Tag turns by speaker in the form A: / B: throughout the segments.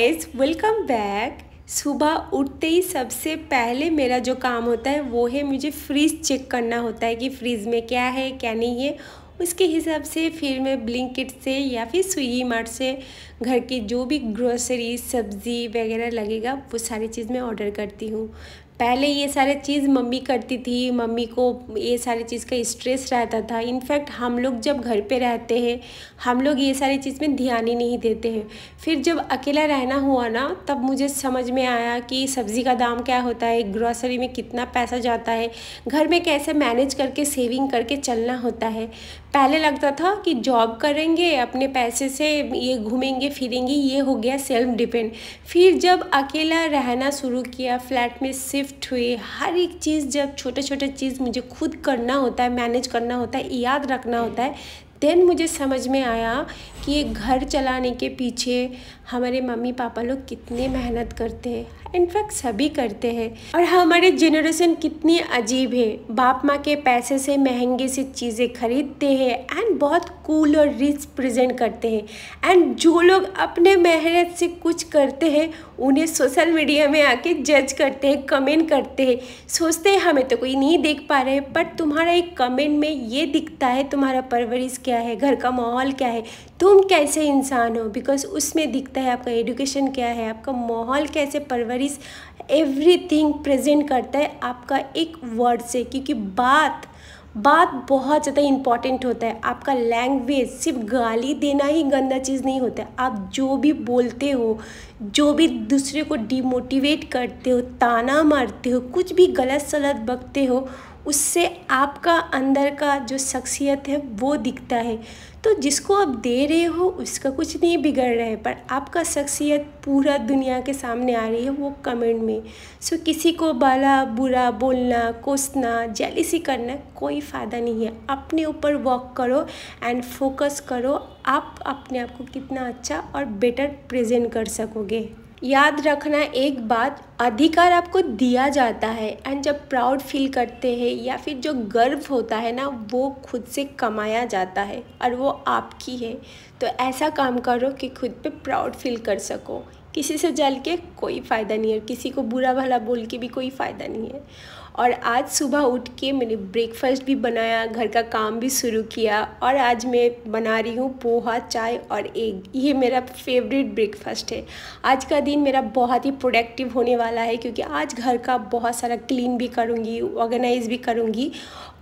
A: Guys welcome back सुबह उठते ही सबसे पहले मेरा जो काम होता है वो है मुझे फ्रिज चेक करना होता है कि फ्रिज में क्या है क्या नहीं है उसके हिसाब से फिर मैं ब्लिंकिट से या फिर स्विगी मार्ट से घर की जो भी ग्रोसरी सब्ज़ी वगैरह लगेगा वो सारी चीज़ मैं ऑर्डर करती हूँ पहले ये सारे चीज़ मम्मी करती थी मम्मी को ये सारी चीज़ का स्ट्रेस रहता था इनफैक्ट हम लोग जब घर पे रहते हैं हम लोग ये सारी चीज़ में ध्यान ही नहीं देते हैं फिर जब अकेला रहना हुआ ना तब मुझे समझ में आया कि सब्ज़ी का दाम क्या होता है ग्रॉसरी में कितना पैसा जाता है घर में कैसे मैनेज करके सेविंग करके चलना होता है पहले लगता था कि जॉब करेंगे अपने पैसे से ये घूमेंगे फिरेंगे ये हो गया सेल्फ डिपेंड फिर जब अकेला रहना शुरू किया फ्लैट में सिर्फ गिफ्ट हुए हर एक चीज़ जब छोटे छोटे चीज़ मुझे खुद करना होता है मैनेज करना होता है याद रखना होता है देन मुझे समझ में आया देखिए घर चलाने के पीछे हमारे मम्मी पापा लोग कितने मेहनत करते हैं इनफैक्ट सभी करते हैं और हमारे जेनरेशन कितनी अजीब है बाप माँ के पैसे से महंगे से चीज़ें खरीदते हैं एंड बहुत कूल और रिच प्रेजेंट करते हैं एंड जो लोग अपने मेहनत से कुछ करते हैं उन्हें सोशल मीडिया में आके जज करते हैं कमेंट करते हैं सोचते हैं हमें तो कोई नहीं देख पा रहे बट तुम्हारा एक कमेंट में ये दिखता है तुम्हारा परवरिश क्या है घर का माहौल क्या है तुम कैसे इंसान हो बिकॉज उसमें दिखता है आपका एडुकेशन क्या है आपका माहौल कैसे परवरिश एवरीथिंग प्रेजेंट करता है आपका एक वर्ड से क्योंकि बात बात बहुत ज़्यादा इम्पॉर्टेंट होता है आपका लैंग्वेज सिर्फ गाली देना ही गंदा चीज़ नहीं होता है आप जो भी बोलते हो जो भी दूसरे को डिमोटिवेट करते हो ताना मारते हो कुछ भी गलत सलत बकते हो उससे आपका अंदर का जो शख्सियत है वो दिखता है तो जिसको आप दे रहे हो उसका कुछ नहीं बिगड़ रहा है पर आपका शख्सियत पूरा दुनिया के सामने आ रही है वो कमेंट में सो किसी को बाला बुरा बोलना कोसना जेलिसी करना कोई फ़ायदा नहीं है अपने ऊपर वर्क करो एंड फोकस करो आप अपने आप को कितना अच्छा और बेटर प्रेजेंट कर सकोगे याद रखना एक बात अधिकार आपको दिया जाता है एंड जब प्राउड फील करते हैं या फिर जो गर्व होता है ना वो खुद से कमाया जाता है और वो आपकी है तो ऐसा काम करो कि खुद पे प्राउड फील कर सको किसी से जल के कोई फ़ायदा नहीं है किसी को बुरा भला बोल के भी कोई फ़ायदा नहीं है और आज सुबह उठ के मैंने ब्रेकफास्ट भी बनाया घर का काम भी शुरू किया और आज मैं बना रही हूँ पोहा चाय और एग ये मेरा फेवरेट ब्रेकफास्ट है आज का दिन मेरा बहुत ही प्रोडक्टिव होने वाला है क्योंकि आज घर का बहुत सारा क्लीन भी करूँगी ऑर्गेनाइज भी करूँगी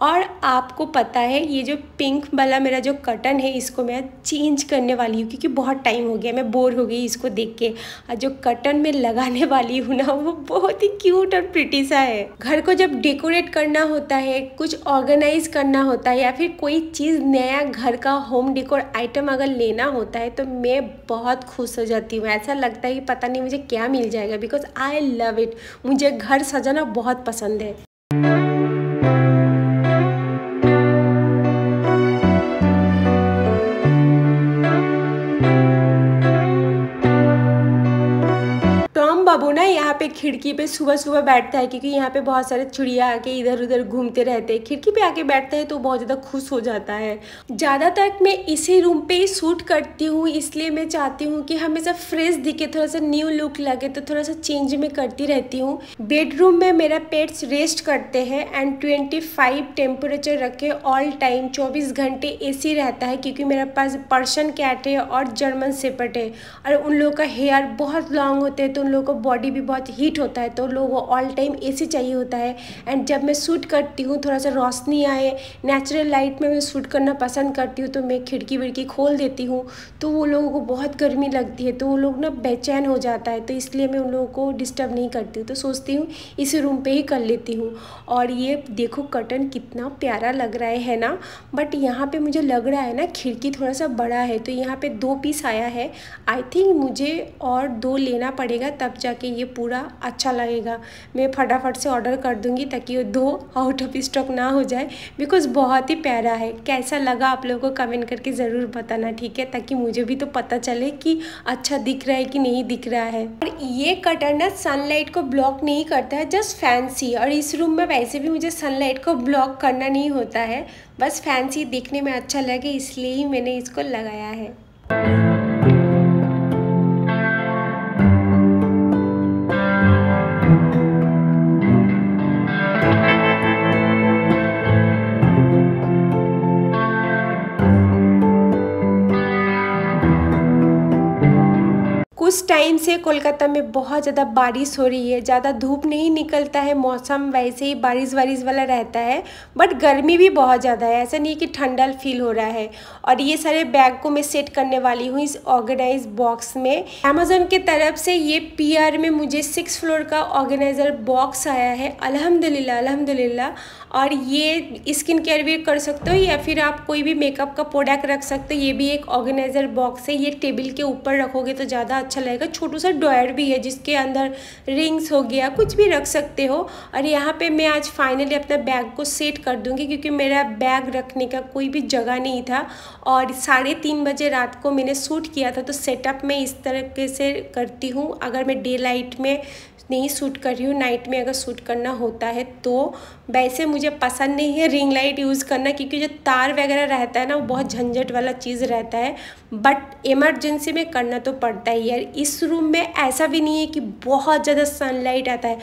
A: और आपको पता है ये जो पिंक वाला मेरा जो कटन है इसको मैं चेंज करने वाली हूँ क्योंकि बहुत टाइम हो गया मैं बोर हो गई इसको देख के और जो कटन में लगाने वाली हूँ ना वो बहुत ही क्यूट और प्रिटी सा है घर को जब डेकोरेट करना होता है कुछ ऑर्गेनाइज करना होता है या फिर कोई चीज़ नया घर का होम डेकोर आइटम अगर लेना होता है तो मैं बहुत खुश हो जाती हूँ ऐसा लगता है कि पता नहीं मुझे क्या मिल जाएगा बिकॉज आई लव इट मुझे घर सजाना बहुत पसंद है बाबू ना यहाँ पे खिड़की पे सुबह सुबह बैठता है क्योंकि यहाँ पे बहुत सारे चिड़िया आके इधर उधर घूमते रहते हैं खिड़की पे आके बैठता है तो बहुत ज़्यादा खुश हो जाता है ज़्यादातर मैं इसी रूम पे ही सूट करती हूँ इसलिए मैं चाहती हूँ कि हमेशा फ्रेश दिखे थोड़ा सा न्यू लुक लगे तो थोड़ा सा चेंज में करती रहती हूँ बेडरूम में मेरा पेट्स रेस्ट करते हैं एंड ट्वेंटी फाइव टेम्परेचर रखे ऑल टाइम चौबीस घंटे सी रहता है क्योंकि मेरे पास पर्शन कैट है और जर्मन सेपट है और उन लोगों का हेयर बहुत लॉन्ग होते हैं तो उन लोगों को बॉडी भी बहुत हीट होता है तो को ऑल टाइम एसी चाहिए होता है एंड जब मैं सूट करती हूँ थोड़ा सा रोशनी आए नेचुरल लाइट में मैं सूट करना पसंद करती हूँ तो मैं खिड़की विड़की खोल देती हूँ तो वो लोगों को बहुत गर्मी लगती है तो वो लोग ना बेचैन हो जाता है तो इसलिए मैं उन लोगों को डिस्टर्ब नहीं करती हूँ तो सोचती हूँ इस रूम पर ही कर लेती हूँ और ये देखो कर्टन कितना प्यारा लग रहा है, है ना बट यहाँ पर मुझे लग रहा है ना खिड़की थोड़ा सा बड़ा है तो यहाँ पर दो पीस आया है आई थिंक मुझे और दो लेना पड़ेगा तब जा जाके ये पूरा अच्छा लगेगा मैं फटाफट से ऑर्डर कर दूंगी ताकि वो दो आउट ऑफ स्टॉक ना हो जाए बिकॉज बहुत ही प्यारा है कैसा लगा आप लोगों को कमेंट करके ज़रूर बताना ठीक है ताकि मुझे भी तो पता चले कि अच्छा दिख रहा है कि नहीं दिख रहा है और ये कटर ना सनलाइट को ब्लॉक नहीं करता है जस्ट फैंसी और इस रूम में वैसे भी मुझे सनलाइट को ब्लॉक करना नहीं होता है बस फैंसी दिखने में अच्छा लगे इसलिए ही मैंने इसको लगाया है उस टाइम से कोलकाता में बहुत ज़्यादा बारिश हो रही है ज़्यादा धूप नहीं निकलता है मौसम वैसे ही बारिश वारिश वाला रहता है बट गर्मी भी बहुत ज़्यादा है ऐसा नहीं है कि ठंडा फील हो रहा है और ये सारे बैग को मैं सेट करने वाली हूँ इस ऑर्गेनाइज बॉक्स में अमेजोन के तरफ से ये पी में मुझे सिक्स फ्लोर का ऑर्गेनाइज़र बॉक्स आया है अलहमदिल्ला अलहमदिल्ला और ये स्किन केयर भी कर सकते हो या फिर आप कोई भी मेकअप का प्रोडक्ट रख सकते हो ये भी एक ऑर्गेनाइज़र बॉक्स है ये टेबल के ऊपर रखोगे तो ज़्यादा अच्छा लगेगा छोटू सा ड्रॉयर भी है जिसके अंदर रिंग्स हो गया कुछ भी रख सकते हो और यहाँ पे मैं आज फाइनली अपना बैग को सेट कर दूँगी क्योंकि मेरा बैग रखने का कोई भी जगह नहीं था और साढ़े तीन बजे रात को मैंने सूट किया था तो सेटअप में इस तरीके से करती हूँ अगर मैं डे लाइट में नहीं सूट कर रही हूँ नाइट में अगर सूट करना होता है तो वैसे मुझे पसंद नहीं है रिंग लाइट यूज़ करना क्योंकि जो तार वगैरह रहता है ना वो बहुत झंझट वाला चीज़ रहता है बट इमरजेंसी में करना तो पड़ता ही है इस रूम में ऐसा भी नहीं है कि बहुत ज़्यादा सनलाइट आता है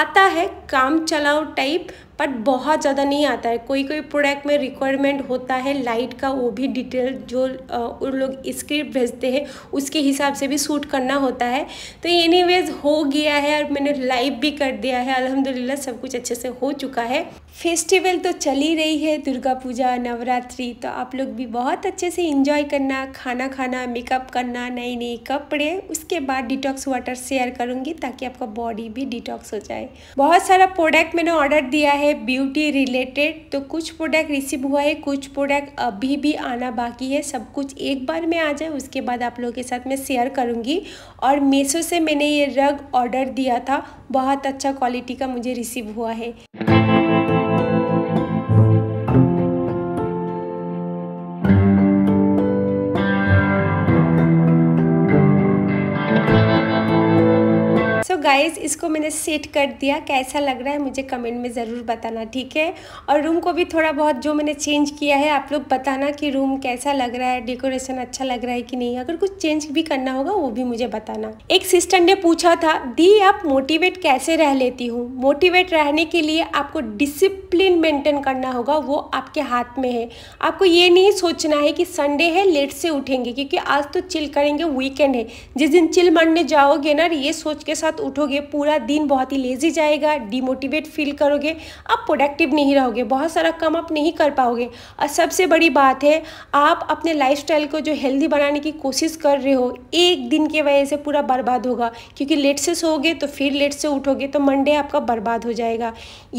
A: आता है काम चलाओ टाइप बट बहुत ज़्यादा नहीं आता है कोई कोई प्रोडक्ट में रिक्वायरमेंट होता है लाइट का वो भी डिटेल जो उन लोग स्क्रिप्ट भेजते हैं उसके हिसाब से भी सूट करना होता है तो एनी हो गया है और मैंने लाइव भी कर दिया है अलहमदिल्ला सब कुछ अच्छे से हो चुका है फेस्टिवल तो चल ही रही है दुर्गा पूजा नवरात्रि तो आप लोग भी बहुत अच्छे से इंजॉय करना खाना खाना मेकअप करना नए नए कपड़े उसके बाद डिटॉक्स वाटर शेयर करूँगी ताकि आपका बॉडी भी डिटॉक्स हो जाए बहुत सारा प्रोडक्ट मैंने ऑर्डर दिया है ब्यूटी रिलेटेड तो कुछ प्रोडक्ट रिसीव हुआ है कुछ प्रोडक्ट अभी भी आना बाकी है सब कुछ एक बार में आ जाए उसके बाद आप लोगों के साथ मैं शेयर करूँगी और मीशो से मैंने ये रग ऑर्डर दिया था बहुत अच्छा क्वालिटी का मुझे रिसीव हुआ है गाइस इसको मैंने सेट कर दिया कैसा लग रहा है मुझे कमेंट में ज़रूर बताना ठीक है और रूम को भी थोड़ा बहुत जो मैंने चेंज किया है आप लोग बताना कि रूम कैसा लग रहा है डेकोरेशन अच्छा लग रहा है कि नहीं अगर कुछ चेंज भी करना होगा वो भी मुझे बताना एक सिस्टर ने पूछा था दी आप मोटिवेट कैसे रह लेती हूँ मोटिवेट रहने के लिए आपको डिसिप्लिन मेंटेन करना होगा वो आपके हाथ में है आपको ये नहीं सोचना है कि संडे है लेट से उठेंगे क्योंकि आज तो चिल करेंगे वीकेंड है जिस दिन चिल मरने जाओगे ना ये सोच के साथ उठो उठोगे पूरा दिन बहुत ही लेजी जाएगा डिमोटिवेट फील करोगे आप प्रोडक्टिव नहीं रहोगे बहुत सारा काम आप नहीं कर पाओगे और सबसे बड़ी बात है आप अपने लाइफस्टाइल को जो हेल्दी बनाने की कोशिश कर रहे हो एक दिन के वजह से पूरा बर्बाद होगा क्योंकि लेट से सोओगे तो फिर लेट से उठोगे तो मंडे आपका बर्बाद हो जाएगा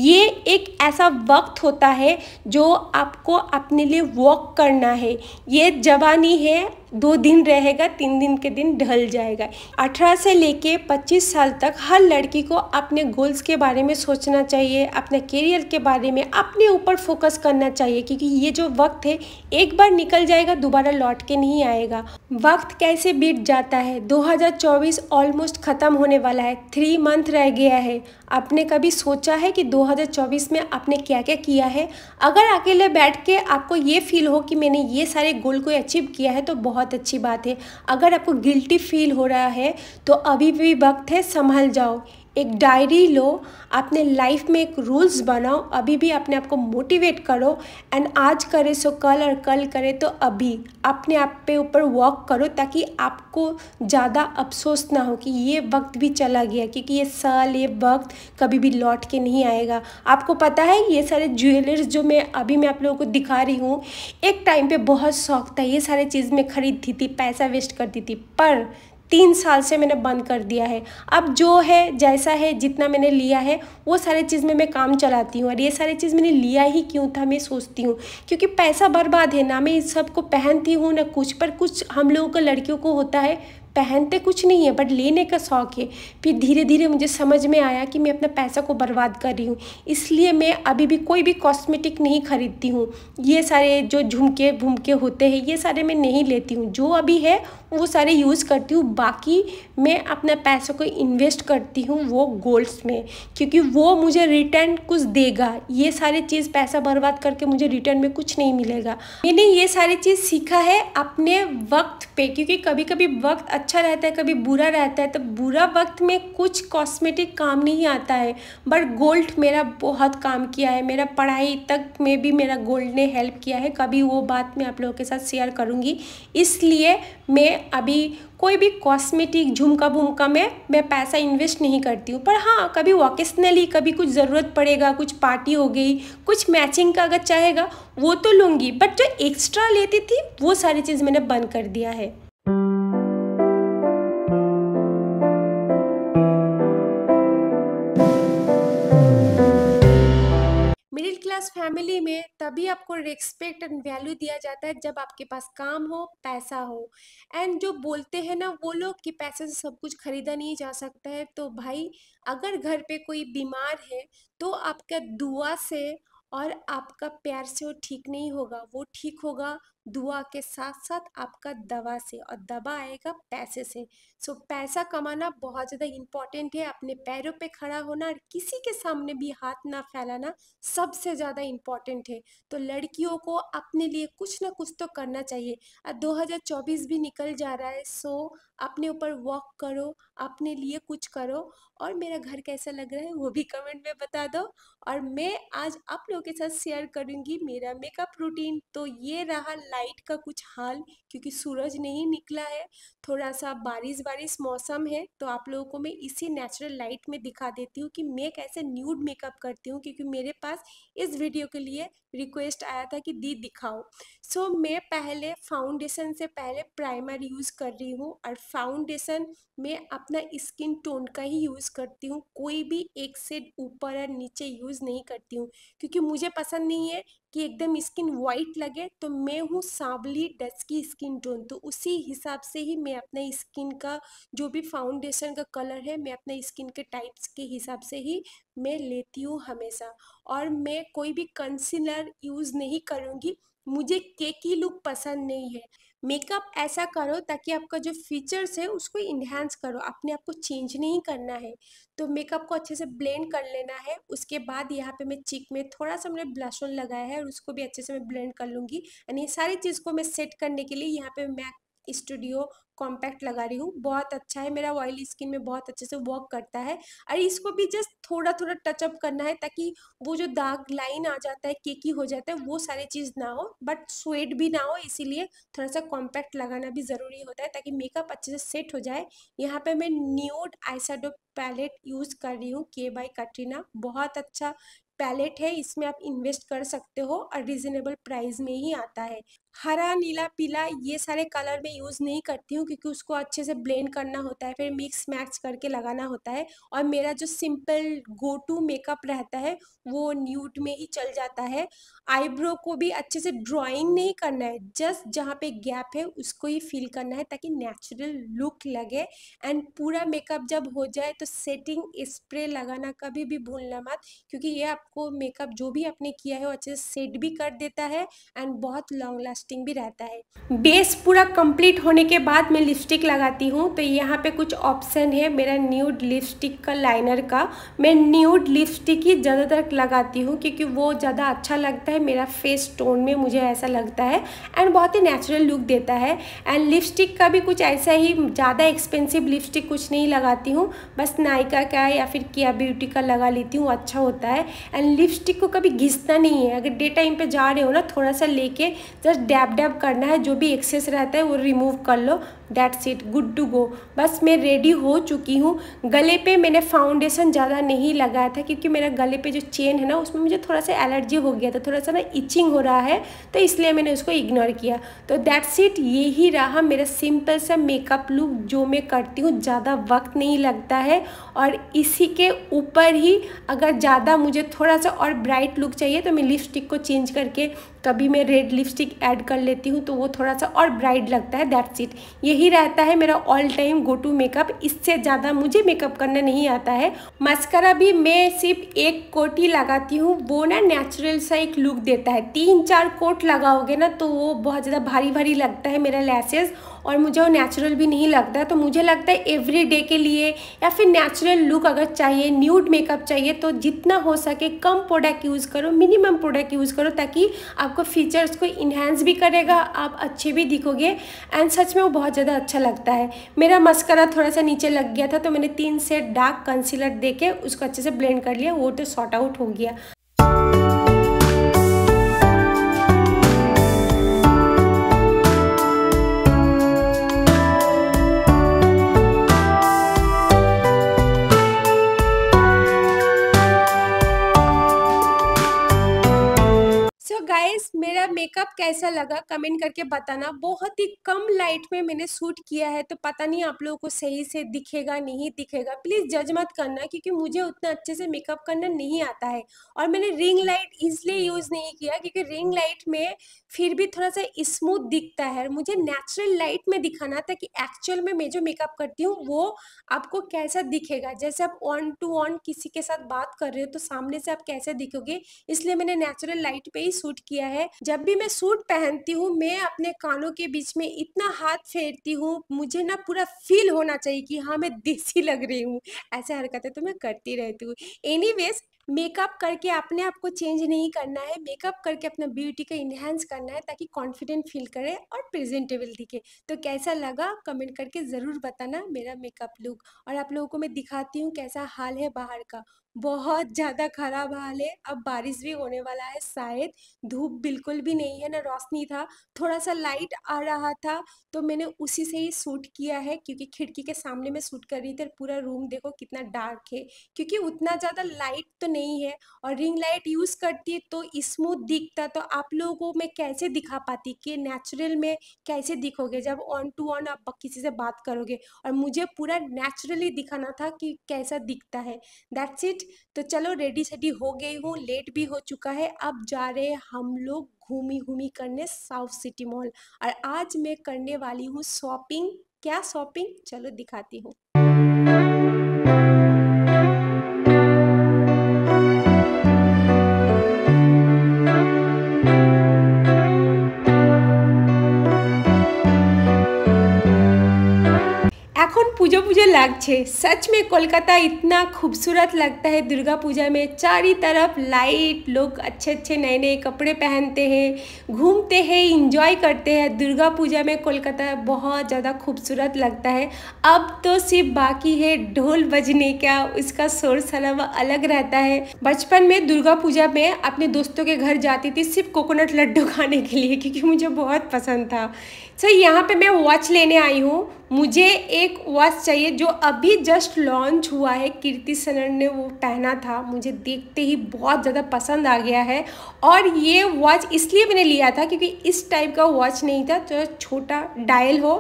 A: ये एक ऐसा वक्त होता है जो आपको अपने लिए वॉक करना है ये जवानी है दो दिन रहेगा तीन दिन के दिन ढल जाएगा अठारह से लेके पच्चीस साल तक हर लड़की को अपने गोल्स के बारे में सोचना चाहिए अपने करियर के बारे में अपने ऊपर फोकस करना चाहिए क्योंकि ये जो वक्त है एक बार निकल जाएगा दोबारा लौट के नहीं आएगा वक्त कैसे बीत जाता है 2024 ऑलमोस्ट ख़त्म होने वाला है थ्री मंथ रह गया है आपने कभी सोचा है कि 2024 में आपने क्या क्या किया है अगर अकेले बैठ के आपको ये फील हो कि मैंने ये सारे गोल को अचीव किया है तो बहुत बहुत अच्छी बात है अगर आपको गिल्टी फील हो रहा है तो अभी भी वक्त है संभल जाओ एक डायरी लो अपने लाइफ में एक रूल्स बनाओ अभी भी अपने आप को मोटिवेट करो एंड आज करे सो कल और कल करे तो अभी अपने आप पे ऊपर वर्क करो ताकि आपको ज़्यादा अफसोस ना हो कि ये वक्त भी चला गया क्योंकि ये साल ये वक्त कभी भी लौट के नहीं आएगा आपको पता है ये सारे ज्वेलर्स जो मैं अभी मैं आप लोगों को दिखा रही हूँ एक टाइम पर बहुत शौक था ये सारे चीज़ मैं खरीदती थी पैसा वेस्ट करती थी पर तीन साल से मैंने बंद कर दिया है अब जो है जैसा है जितना मैंने लिया है वो सारे चीज़ में मैं काम चलाती हूँ और ये सारे चीज़ मैंने लिया ही क्यों था मैं सोचती हूँ क्योंकि पैसा बर्बाद है ना मैं इस सब को पहनती हूँ ना कुछ पर कुछ हम लोगों को लड़कियों को होता है पहनते कुछ नहीं है बट लेने का शौक़ है फिर धीरे धीरे मुझे समझ में आया कि मैं अपना पैसा को बर्बाद कर रही हूँ इसलिए मैं अभी भी कोई भी कॉस्मेटिक नहीं ख़रीदती हूँ ये सारे जो झुमके भुमके होते हैं ये सारे मैं नहीं लेती हूँ जो अभी है वो सारे यूज़ करती हूँ बाकी मैं अपना पैसों को इन्वेस्ट करती हूँ वो गोल्ड्स में क्योंकि वो मुझे रिटर्न कुछ देगा ये सारे चीज़ पैसा बर्बाद करके मुझे रिटर्न में कुछ नहीं मिलेगा मैंने ये सारी चीज़ सीखा है अपने वक्त पे क्योंकि कभी कभी वक्त अच्छा रहता है कभी बुरा रहता है तो बुरा वक्त में कुछ कॉस्मेटिक काम नहीं आता है बट गोल्ड मेरा बहुत काम किया है मेरा पढ़ाई तक में भी मेरा गोल्ड ने हेल्प किया है कभी वो बात मैं आप लोगों के साथ शेयर करूँगी इसलिए मैं अभी कोई भी कॉस्मेटिक झुमका भूमका में मैं पैसा इन्वेस्ट नहीं करती हूँ पर हाँ कभी वोकेशनली कभी कुछ ज़रूरत पड़ेगा कुछ पार्टी हो गई कुछ मैचिंग का अगर चाहेगा वो तो लूँगी बट जो एक्स्ट्रा लेती थी वो सारी चीज़ मैंने बंद कर दिया है फैमिली में तभी आपको रिस्पेक्ट एंड वैल्यू दिया जाता है जब आपके पास काम हो पैसा हो एंड जो बोलते हैं ना वो लोग कि पैसे से सब कुछ खरीदा नहीं जा सकता है तो भाई अगर घर पे कोई बीमार है तो आपका दुआ से और आपका प्यार से वो ठीक नहीं होगा वो ठीक होगा दुआ के साथ साथ आपका दवा से और दवा आएगा पैसे से सो पैसा कमाना बहुत ज़्यादा इम्पॉर्टेंट है अपने पैरों पे खड़ा होना और किसी के सामने भी हाथ ना फैलाना सबसे ज़्यादा इम्पॉर्टेंट है तो लड़कियों को अपने लिए कुछ ना कुछ तो करना चाहिए और 2024 भी निकल जा रहा है सो अपने ऊपर वॉक करो अपने लिए कुछ करो और मेरा घर कैसा लग रहा है वो भी कमेंट में बता दो और मैं आज आप लोगों के साथ शेयर करूँगी मेरा मेकअप रूटीन तो ये रहा लाइट का कुछ हाल क्योंकि सूरज नहीं निकला है थोड़ा सा बारिश बारिश मौसम है तो आप लोगों को मैं इसी नेचुरल लाइट में दिखा देती हूँ कि मैं कैसे न्यूड मेकअप करती हूँ क्योंकि मेरे पास इस वीडियो के लिए रिक्वेस्ट आया था कि दी दिखाओ सो so, मैं पहले फाउंडेशन से पहले प्राइमर यूज़ कर रही हूँ और फाउंडेशन में अपना स्किन टोन का ही यूज़ करती हूँ कोई भी एक सेड ऊपर और नीचे यूज़ नहीं करती हूँ क्योंकि मुझे पसंद नहीं है कि एकदम स्किन वाइट लगे तो मैं हूँ सांवली डस्की स्किन टोन तो उसी हिसाब से ही मैं अपना स्किन का जो भी फाउंडेशन का कलर है मैं अपने स्किन के टाइप्स के हिसाब से ही मैं लेती हूँ हमेशा और मैं कोई भी कंसीलर यूज़ नहीं करूँगी मुझे केकी लुक पसंद नहीं है मेकअप ऐसा करो ताकि आपका जो फीचर्स है उसको इन्हांस करो अपने आप को चेंज नहीं करना है तो मेकअप को अच्छे से ब्लेंड कर लेना है उसके बाद यहाँ पे मैं चीक में थोड़ा सा मैंने ब्लश ऑन लगाया है और उसको भी अच्छे से मैं ब्लेंड कर लूँगी यानी सारी चीज़ को मैं सेट करने के लिए यहाँ पे मैं स्टूडियो कॉम्पैक्ट लगा रही हूँ बहुत अच्छा है मेरा ऑयली स्किन में बहुत अच्छे से वर्क करता है और इसको भी जस्ट थोड़ा थोड़ा टचअप करना है ताकि वो जो दाग लाइन आ जाता है केकी हो जाता है वो सारी चीज़ ना हो बट स्वेट भी ना हो इसीलिए थोड़ा सा कॉम्पैक्ट लगाना भी ज़रूरी होता है ताकि मेकअप अच्छे से सेट हो जाए यहाँ पे मैं न्यूड आईसाडो पैलेट यूज़ कर रही हूँ के बाई कटरीना बहुत अच्छा पैलेट है इसमें आप इन्वेस्ट कर सकते हो और रिजनेबल प्राइस में ही आता है हरा नीला पीला ये सारे कलर में यूज़ नहीं करती हूँ क्योंकि उसको अच्छे से ब्लेंड करना होता है फिर मिक्स मैच करके लगाना होता है और मेरा जो सिंपल गो टू मेकअप रहता है वो न्यूट में ही चल जाता है आईब्रो को भी अच्छे से ड्राइंग नहीं करना है जस्ट जहाँ पे गैप है उसको ही फिल करना है ताकि नेचुरल लुक लगे एंड पूरा मेकअप जब हो जाए तो सेटिंग स्प्रे लगाना कभी भी भूलना मत क्योंकि ये आपको मेकअप जो भी आपने किया है वो अच्छे से सेट भी कर देता है एंड बहुत लॉन्ग लास्ट लास्टिंग भी रहता है बेस पूरा कंप्लीट होने के बाद मैं लिपस्टिक लगाती हूँ तो यहाँ पे कुछ ऑप्शन है मेरा न्यूड लिपस्टिक का लाइनर का मैं न्यूड लिपस्टिक ही ज़्यादातर लगाती हूँ क्योंकि वो ज़्यादा अच्छा लगता है मेरा फेस टोन में मुझे ऐसा लगता है एंड बहुत ही नेचुरल लुक देता है एंड लिपस्टिक का भी कुछ ऐसा ही ज़्यादा एक्सपेंसिव लिपस्टिक कुछ नहीं लगाती हूँ बस नायका का या फिर किया ब्यूटी का लगा लेती हूँ अच्छा होता है एंड लिपस्टिक को कभी घिसता नहीं है अगर डे टाइम पर जा रहे हो ना थोड़ा सा लेके जस्ट डैब डैब करना है जो भी एक्सेस रहता है वो रिमूव कर लो that's it good to go बस मैं रेडी हो चुकी हूँ गले पे मैंने फाउंडेशन ज़्यादा नहीं लगाया था क्योंकि मेरा गले पे जो चेन है ना उसमें मुझे थोड़ा सा एलर्जी हो गया था थोड़ा सा ना इचिंग हो रहा है तो इसलिए मैंने उसको इग्नोर किया तो दैट्स इट यही रहा मेरा सिंपल सा मेकअप लुक जो मैं करती हूँ ज़्यादा वक्त नहीं लगता है और इसी के ऊपर ही अगर ज़्यादा मुझे थोड़ा सा और ब्राइट लुक चाहिए तो मैं लिपस्टिक को चेंज करके कभी मैं रेड लिपस्टिक ऐड कर लेती हूँ तो वो थोड़ा सा और ब्राइट लगता है दैट्स इट यही रहता है मेरा all time go to makeup इससे ज़्यादा मुझे मेकअप करना नहीं आता है मस्करा भी मैं सिर्फ एक कोट ही लगाती हूँ वो ना नेचुरल सा एक लुक देता है तीन चार कोट लगाओगे ना तो वो बहुत ज़्यादा भारी भारी लगता है मेरा लैसेस और मुझे वो नेचुरल भी नहीं लगता तो मुझे लगता है एवरी डे के लिए या फिर नेचुरल लुक अगर चाहिए न्यूड मेकअप चाहिए तो जितना हो सके कम प्रोडक्ट यूज़ करो मिनिमम प्रोडक्ट यूज़ करो ताकि आपको फीचर्स को इन्हेंस भी करेगा आप अच्छे भी दिखोगे एंड सच में वो बहुत ज़्यादा अच्छा लगता है मेरा मस्करा थोड़ा सा नीचे लग गया था तो मैंने तीन सेट डार्क कंसीलर दे के उसको अच्छे से ब्लेंड कर लिया वो तो शॉर्ट आउट हो गया कैसा लगा कमेंट करके बताना बहुत ही कम लाइट में मैंने सूट किया है तो पता नहीं आप लोगों को सही से दिखेगा नहीं दिखेगा प्लीज़ जज मत करना क्योंकि मुझे उतना अच्छे से मेकअप करना नहीं आता है और मैंने रिंग लाइट इसलिए यूज़ नहीं किया क्योंकि रिंग लाइट में फिर भी थोड़ा सा स्मूथ दिखता है मुझे नेचुरल लाइट में दिखाना था कि एक्चुअल में मैं जो मेकअप करती हूँ वो आपको कैसा दिखेगा जैसे आप ऑन टू ऑन किसी के साथ बात कर रहे हो तो सामने से आप कैसे दिखोगे इसलिए मैंने नेचुरल लाइट पे ही सूट किया है जब भी मैं सूट सूट पहनती हूँ मैं अपने कानों के बीच में इतना हाथ फेरती हूँ मुझे ना पूरा फील होना चाहिए कि हाँ मैं देसी लग रही हूँ ऐसे हरकतें तो मैं करती रहती हूँ एनी मेकअप करके अपने आप को चेंज नहीं करना है मेकअप करके अपना ब्यूटी का इन्हेंस करना है ताकि कॉन्फिडेंट फील करें और प्रेजेंटेबल दिखे तो कैसा लगा कमेंट करके ज़रूर बताना मेरा मेकअप लुक और आप लोगों को मैं दिखाती हूँ कैसा हाल है बाहर का बहुत ज़्यादा ख़राब हाल है अब बारिश भी होने वाला है शायद धूप बिल्कुल भी नहीं है ना रोशनी था थोड़ा सा लाइट आ रहा था तो मैंने उसी से ही सूट किया है क्योंकि खिड़की के सामने मैं सूट कर रही थी और पूरा रूम देखो कितना डार्क है क्योंकि उतना ज़्यादा लाइट तो नहीं है और रिंग लाइट यूज़ करती तो स्मूथ दिखता तो आप लोगों को मैं कैसे दिखा पाती कि नेचुरल में कैसे दिखोगे जब ऑन टू ऑन आप किसी से बात करोगे और मुझे पूरा नेचुरली दिखाना था कि कैसा दिखता है दैट्स इट तो चलो रेडी सेडी हो गई हूँ लेट भी हो चुका है अब जा रहे हैं हम लोग घूमी घूमी करने साउथ सिटी मॉल और आज मैं करने वाली हूँ शॉपिंग क्या शॉपिंग चलो दिखाती हूँ এখন পুজো পুজো লাগছে सच में कोलकाता इतना खूबसूरत लगता है दुर्गा पूजा में चारी तरफ लाइट लोग अच्छे अच्छे नए नए कपड़े पहनते हैं घूमते हैं इंजॉय करते हैं दुर्गा पूजा में कोलकाता बहुत ज़्यादा खूबसूरत लगता है अब तो सिर्फ बाकी है ढोल बजने का उसका शोर शराबा अलग रहता है बचपन में दुर्गा पूजा में अपने दोस्तों के घर जाती थी सिर्फ कोकोनट लड्डू खाने के लिए क्योंकि मुझे बहुत पसंद था सर so, यहाँ पे मैं वॉच लेने आई हूँ मुझे एक वॉच चाहिए जो अभी जस्ट लॉन्च हुआ है कीर्ति सनन ने वो पहना था मुझे देखते ही बहुत ज़्यादा पसंद आ गया है और ये वॉच इसलिए मैंने लिया था क्योंकि इस टाइप का वॉच नहीं था जो तो छोटा डायल हो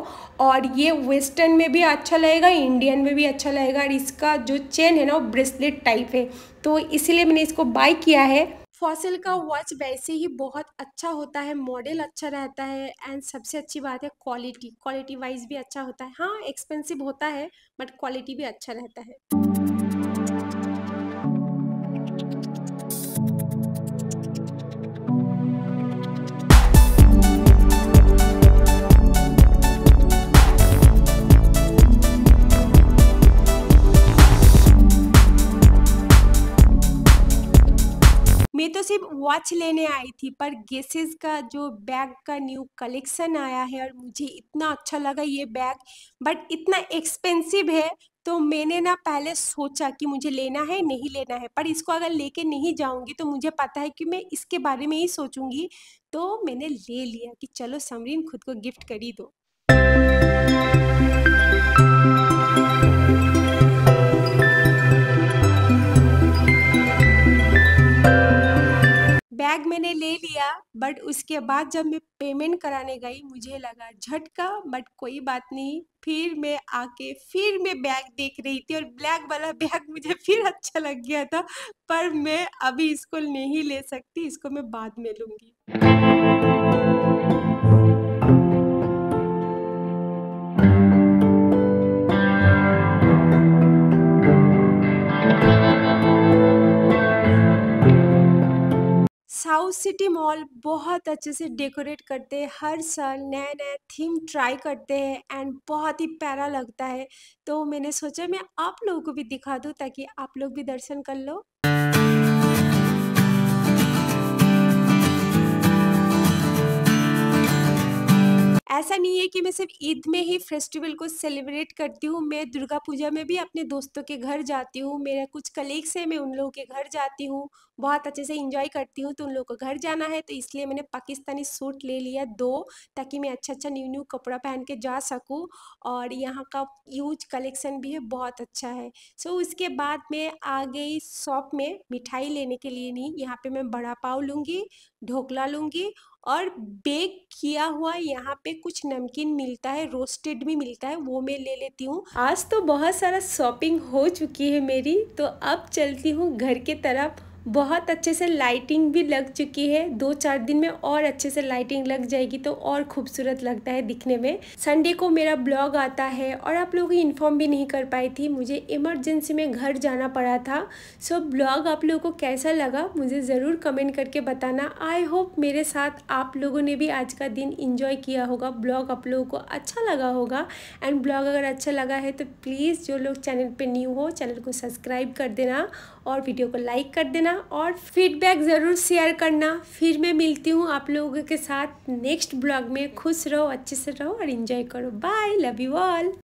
A: और ये वेस्टर्न में भी अच्छा लगेगा इंडियन में भी अच्छा लगेगा और इसका जो चेन है ना वो ब्रेसलेट टाइप है तो इसीलिए मैंने इसको बाई किया है फॉसिल का वॉच hmm. वैसे ही बहुत अच्छा होता है मॉडल अच्छा रहता है एंड सबसे अच्छी बात है क्वालिटी क्वालिटी वाइज भी अच्छा होता है हाँ एक्सपेंसिव होता है बट क्वालिटी भी अच्छा रहता है मैं तो सिर्फ वॉच लेने आई थी पर गेसेस का जो बैग का न्यू कलेक्शन आया है और मुझे इतना अच्छा लगा ये बैग बट इतना एक्सपेंसिव है तो मैंने ना पहले सोचा कि मुझे लेना है नहीं लेना है पर इसको अगर लेके नहीं जाऊंगी तो मुझे पता है कि मैं इसके बारे में ही सोचूंगी तो मैंने ले लिया कि चलो समरीन खुद को गिफ्ट करी दो बैग मैंने हम्म। ले लिया बट उसके बाद जब मैं पेमेंट कराने गई मुझे लगा झटका बट कोई बात नहीं फिर मैं आके फिर मैं बैग देख रही थी और ब्लैक वाला बैग मुझे फिर अच्छा लग गया था पर मैं अभी इसको नहीं ले सकती इसको मैं बाद में लूँगी साउथ सिटी मॉल बहुत अच्छे से डेकोरेट करते हैं हर साल नए नए थीम ट्राई करते हैं एंड बहुत ही प्यारा लगता है तो मैंने सोचा मैं आप लोगों को भी दिखा दूँ ताकि आप लोग भी दर्शन कर लो ऐसा नहीं है कि मैं सिर्फ ईद में ही फेस्टिवल को सेलिब्रेट करती हूँ मैं दुर्गा पूजा में भी अपने दोस्तों के घर जाती हूँ मेरा कुछ कलीग्स हैं मैं उन लोगों के घर जाती हूँ बहुत अच्छे से इंजॉय करती हूँ तो उन लोगों को घर जाना है तो इसलिए मैंने पाकिस्तानी सूट ले लिया दो ताकि मैं अच्छा अच्छा न्यू न्यू कपड़ा पहन के जा सकूँ और यहाँ का यूज कलेक्शन भी है बहुत अच्छा है सो so, उसके बाद मैं आ गई शॉप में मिठाई लेने के लिए नहीं यहाँ पर मैं बड़ा पाव लूँगी ढोकला लूँगी और बेक किया हुआ यहाँ पे कुछ नमकीन मिलता है रोस्टेड भी मिलता है वो मैं ले लेती हूँ आज तो बहुत सारा शॉपिंग हो चुकी है मेरी तो अब चलती हूँ घर के तरफ बहुत अच्छे से लाइटिंग भी लग चुकी है दो चार दिन में और अच्छे से लाइटिंग लग जाएगी तो और खूबसूरत लगता है दिखने में संडे को मेरा ब्लॉग आता है और आप लोगों को इन्फॉर्म भी नहीं कर पाई थी मुझे इमरजेंसी में घर जाना पड़ा था सो ब्लॉग आप लोगों को कैसा लगा मुझे ज़रूर कमेंट करके बताना आई होप मेरे साथ आप लोगों ने भी आज का दिन इंजॉय किया होगा ब्लॉग आप लोगों को अच्छा लगा होगा एंड ब्लॉग अगर अच्छा लगा है तो प्लीज़ जो लोग चैनल पर न्यू हो चैनल को सब्सक्राइब कर देना और वीडियो को लाइक कर देना और फीडबैक ज़रूर शेयर करना फिर मैं मिलती हूँ आप लोगों के साथ नेक्स्ट ब्लॉग में खुश रहो अच्छे से रहो और इन्जॉय करो बाय लव यू ऑल